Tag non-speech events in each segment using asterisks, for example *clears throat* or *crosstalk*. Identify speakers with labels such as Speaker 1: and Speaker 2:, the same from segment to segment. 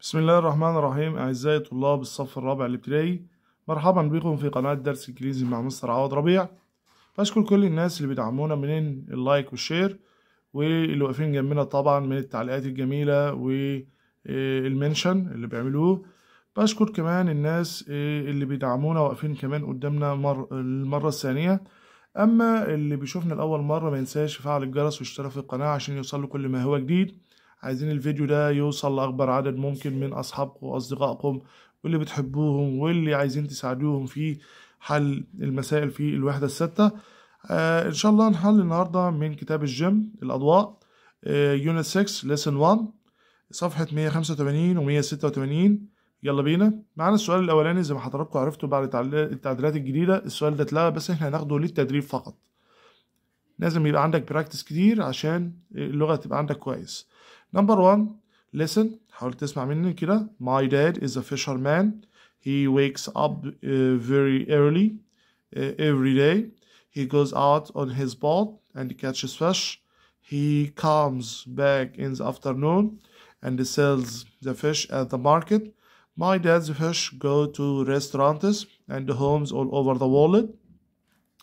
Speaker 1: بسم الله الرحمن الرحيم أعزائي طلاب الصف الرابع الابتدائي مرحبا بكم في قناة درس إنجليزي مع مستر عوض ربيع بشكر كل الناس اللي بيدعمونا من اللايك والشير واللي واقفين جنبنا طبعا من التعليقات الجميلة والمنشن اللي بيعملوه بشكر كمان الناس اللي بيدعمونا واقفين كمان قدامنا مر... المرة الثانية أما اللي بيشوفنا لأول مرة ما ينساش يفعل الجرس واشترك في القناة عشان يوصله كل ما هو جديد عايزين الفيديو ده يوصل لاكبر عدد ممكن من اصحابكم واصدقائكم واللي بتحبوهم واللي عايزين تساعدوهم في حل المسائل في الوحده الستة آه ان شاء الله هنحل النهارده من كتاب الجيم الاضواء آه يونت 6 ليسن 1 صفحه 185 و 186 يلا بينا معانا السؤال الاولاني زي ما حضراتكم عرفتوا بعد التعديلات الجديده السؤال ده اتلغى بس احنا هناخده للتدريب فقط لازم يبقى عندك براكتس كتير عشان اللغة تبقى عندك كويس نمبر 1 listen حاول تسمع مني كده my dad is a fisherman he wakes up uh, very early uh, every day he goes out on his boat and catches fish he comes back in the afternoon and sells the fish at the market. My dad's fish go to restaurants and homes all over the world.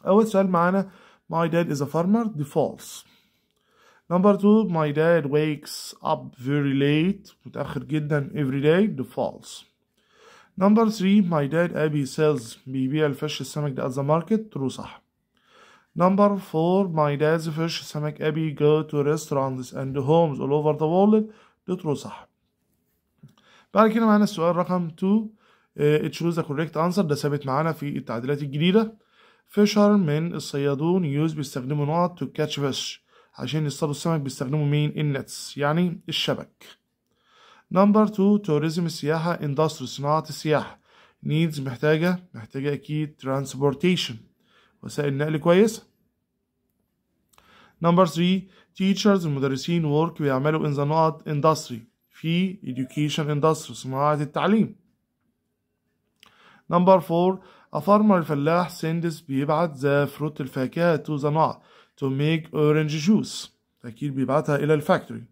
Speaker 1: أول سؤال معانا My dad is a farmer. دي false. Number two, my dad wakes up very late. متأخر جدا every day. دي false. Number three, my dad abby sells بيبيع الفش السمك ده at the market. true صح. Number four, my dad's fish سمك abby go to restaurants and homes all over the world. ده true صح. بعد كده معانا السؤال رقم 2 uh, shows the correct answer ده ثابت معانا في التعديلات الجديدة. من الصيادون يوز بيستخدموا نقط تو كاتش فيش عشان يصطادوا السمك بيستخدموا مين النتس يعني الشبك نمبر 2 توريزم السياحة اندستري صناعة السياحة نيدز محتاجة محتاجة أكيد transportation وسائل نقل كويسة نمبر 3 تيشرز المدرسين ورك بيعملوا ان ذا نقط اندستري في education اندستري صناعة التعليم نمبر 4 A الفلاح sends بيبعت the fruit الفاكهة to the nut to make orange juice أكيد بيبعتها إلى الفاكتوري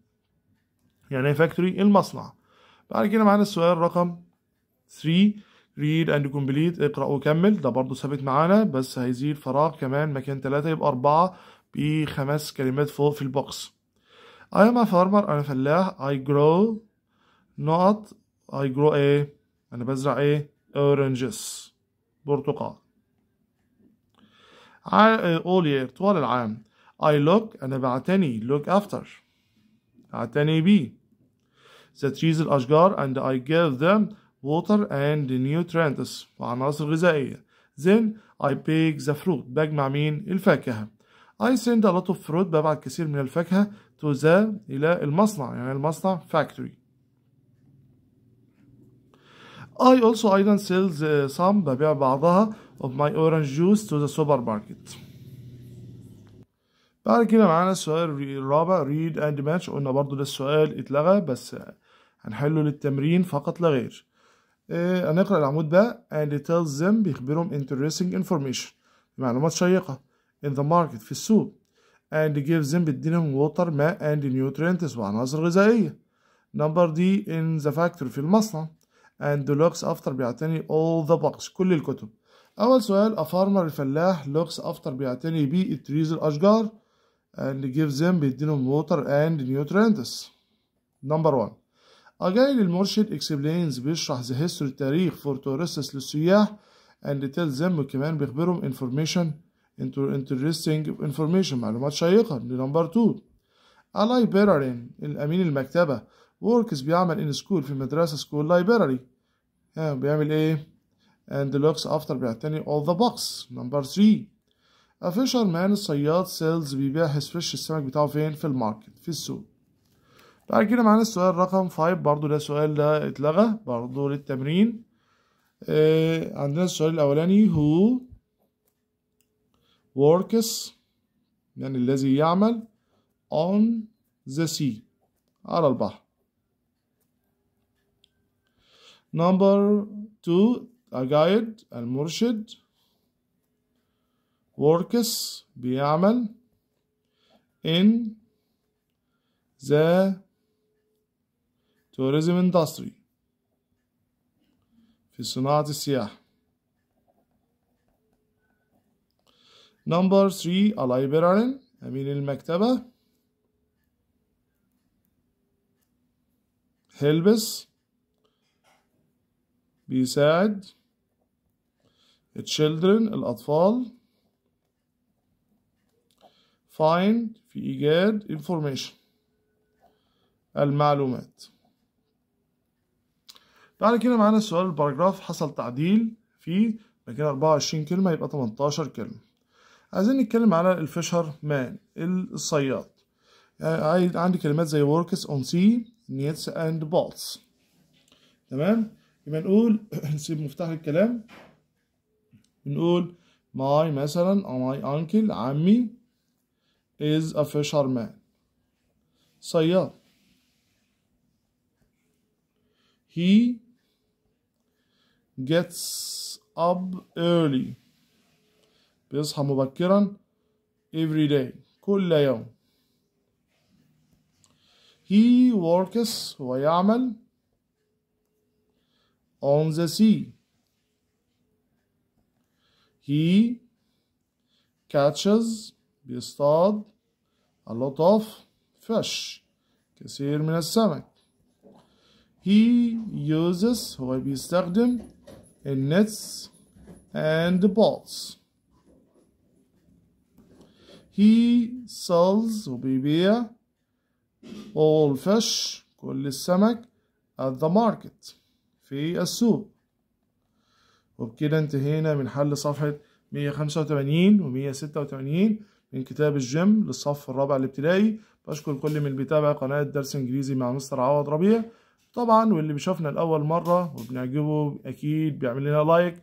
Speaker 1: يعني ايه فاكتوري المصنع بعد كده معانا السؤال رقم 3 read and complete اقرأ وكمل ده برضه ثابت معانا بس هيزيد فراغ كمان مكان 3 يبقى 4 بخمس كلمات فوق في البوكس I am a farmer أنا فلاح I grow not I grow ايه أنا بزرع ايه oranges برتقال all year طوال العام I look أنا بعتني look after أعتني بي the trees الأشجار and I give them water and nutrients وعناصر غذائية then I pick the fruit بجمع مين الفاكهة I send a lot of fruit ببعت كثير من الفاكهة to the إلى المصنع يعني المصنع factory I also أيضا sells uh, some ببيع بعضها of my orange juice to the supermarket بعد كده معانا السؤال الرابع read and match قلنا برضو ده السؤال اتلغى بس هنحله للتمرين فقط لا غير هنقرأ العمود ده and it tells them بيخبرهم interesting information معلومات شيقة in the market في السوق and gives them بيدينهم water ماء and nutrients وعناصر غذائية number D in the factory في المصنع and looks after بيعتني all the books كل الكتب أول سؤال a farmer الفلاح looks after بيعتني بي trees الأشجار and gives them بيدينهم water and nutrients number one أجايل المرشد explains بيشرح the history التاريخ for tourists للسياح and tells them وكمان بيخبرهم information interesting information معلومات شيقة number two a librarian الأمين المكتبة works بيعمل in school في مدرسة school library بيعمل ايه and looks after بيعتني all the box number 3 a fisherman الصياد sells بيبيع his fish السمك بتاعه فين في الماركت في السوق بعد طيب، كده معانا السؤال رقم 5 برضو ده سؤال ده اتلغى برضو للتمرين إيه عندنا السؤال الاولاني who works يعني الذي يعمل on the sea على البحر number two a guide المرشد works بيعمل in the tourism industry في صناعة السياحة number three a librarian أمين المكتبة helps بيساعد children الأطفال find في إيجاد information المعلومات بعد كده معانا السؤال الباراجراف حصل تعديل فيه لكن 24 كلمة يبقى 18 كلمة عايزين نتكلم على الفشر مان الصياد يعني عندي كلمات زي works on sea nets and bolts تمام يبقى نقول *clears throat* نسيب مفتاح الكلام نقول ماي مثلا ماي انكل عمي is a fisherman صياد he gets up early بيصحى مبكرا every day كل يوم he works ويعمل on the sea. He catches بيصطاد a lot of fish كثير من السمك. He uses هو بيستخدم nets and boats. He sells وبيبيع all fish كل السمك at the market. في السوق وبكده انتهينا من حل صفحة 185 و 186 من كتاب الجيم للصف الرابع الابتدائي بشكر كل من بيتابع قناة درس انجليزي مع مستر عوض ربيع طبعا واللي بيشوفنا لأول مرة وبنعجبه أكيد بيعمل لنا لايك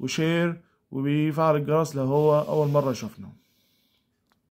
Speaker 1: وشير وبيفعل الجرس لو هو أول مرة يشوفنا